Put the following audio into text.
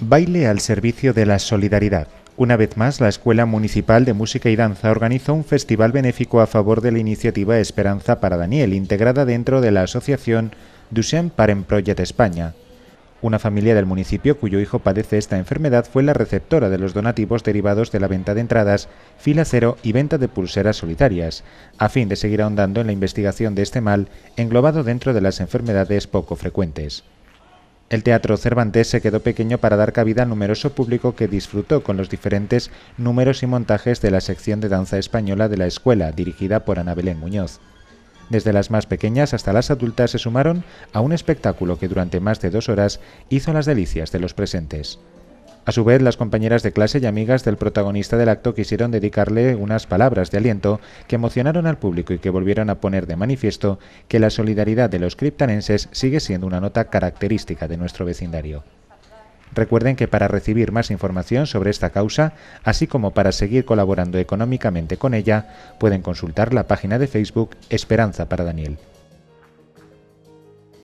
Baile al servicio de la solidaridad. Una vez más, la Escuela Municipal de Música y Danza organizó un festival benéfico a favor de la iniciativa Esperanza para Daniel, integrada dentro de la asociación Duchenne Parent Project España. Una familia del municipio cuyo hijo padece esta enfermedad fue la receptora de los donativos derivados de la venta de entradas, fila cero y venta de pulseras solitarias, a fin de seguir ahondando en la investigación de este mal englobado dentro de las enfermedades poco frecuentes. El Teatro Cervantes se quedó pequeño para dar cabida al numeroso público que disfrutó con los diferentes números y montajes de la sección de danza española de la escuela, dirigida por Ana Muñoz. Desde las más pequeñas hasta las adultas se sumaron a un espectáculo que durante más de dos horas hizo las delicias de los presentes. A su vez, las compañeras de clase y amigas del protagonista del acto quisieron dedicarle unas palabras de aliento que emocionaron al público y que volvieron a poner de manifiesto que la solidaridad de los criptanenses sigue siendo una nota característica de nuestro vecindario. Recuerden que para recibir más información sobre esta causa, así como para seguir colaborando económicamente con ella, pueden consultar la página de Facebook Esperanza para Daniel.